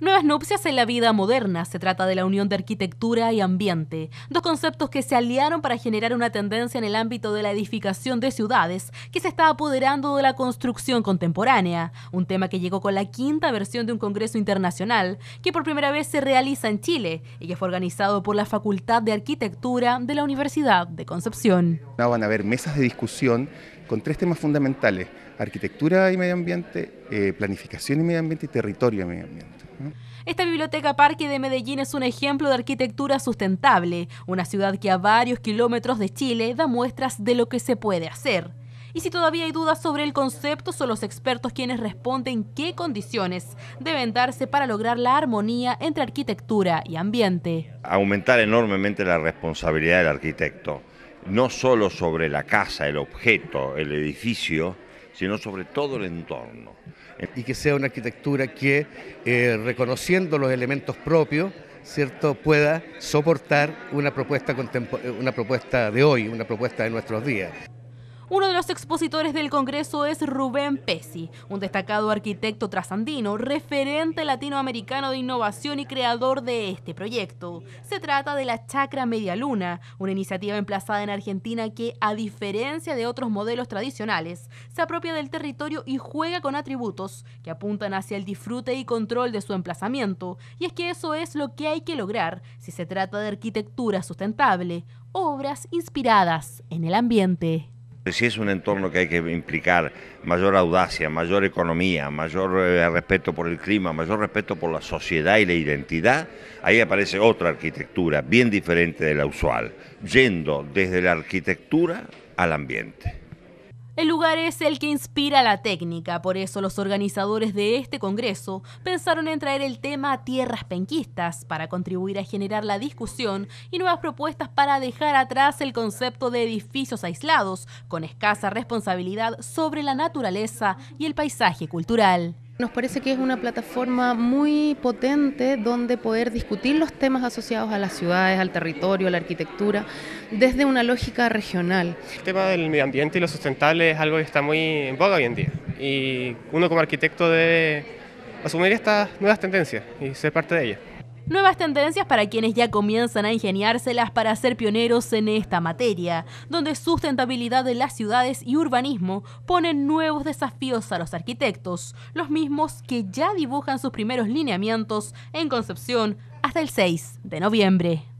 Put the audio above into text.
Nuevas nupcias en la vida moderna. Se trata de la unión de arquitectura y ambiente, dos conceptos que se aliaron para generar una tendencia en el ámbito de la edificación de ciudades que se está apoderando de la construcción contemporánea, un tema que llegó con la quinta versión de un congreso internacional que por primera vez se realiza en Chile y que fue organizado por la Facultad de Arquitectura de la Universidad de Concepción. van a haber mesas de discusión con tres temas fundamentales, arquitectura y medio ambiente, eh, planificación y medio ambiente y territorio y medio ambiente. Esta biblioteca parque de Medellín es un ejemplo de arquitectura sustentable, una ciudad que a varios kilómetros de Chile da muestras de lo que se puede hacer. Y si todavía hay dudas sobre el concepto, son los expertos quienes responden qué condiciones deben darse para lograr la armonía entre arquitectura y ambiente. Aumentar enormemente la responsabilidad del arquitecto no solo sobre la casa, el objeto, el edificio, sino sobre todo el entorno. Y que sea una arquitectura que, eh, reconociendo los elementos propios, ¿cierto? pueda soportar una propuesta, una propuesta de hoy, una propuesta de nuestros días. Uno de los expositores del Congreso es Rubén Pesi, un destacado arquitecto trasandino, referente latinoamericano de innovación y creador de este proyecto. Se trata de la Chacra Media Luna, una iniciativa emplazada en Argentina que, a diferencia de otros modelos tradicionales, se apropia del territorio y juega con atributos que apuntan hacia el disfrute y control de su emplazamiento. Y es que eso es lo que hay que lograr si se trata de arquitectura sustentable, obras inspiradas en el ambiente. Si es un entorno que hay que implicar mayor audacia, mayor economía, mayor eh, respeto por el clima, mayor respeto por la sociedad y la identidad, ahí aparece otra arquitectura bien diferente de la usual, yendo desde la arquitectura al ambiente. El lugar es el que inspira la técnica, por eso los organizadores de este congreso pensaron en traer el tema a tierras penquistas para contribuir a generar la discusión y nuevas propuestas para dejar atrás el concepto de edificios aislados con escasa responsabilidad sobre la naturaleza y el paisaje cultural. Nos parece que es una plataforma muy potente donde poder discutir los temas asociados a las ciudades, al territorio, a la arquitectura, desde una lógica regional. El tema del medio ambiente y lo sustentable es algo que está muy en boga hoy en día y uno como arquitecto debe asumir estas nuevas tendencias y ser parte de ellas. Nuevas tendencias para quienes ya comienzan a ingeniárselas para ser pioneros en esta materia, donde sustentabilidad de las ciudades y urbanismo ponen nuevos desafíos a los arquitectos, los mismos que ya dibujan sus primeros lineamientos en Concepción hasta el 6 de noviembre.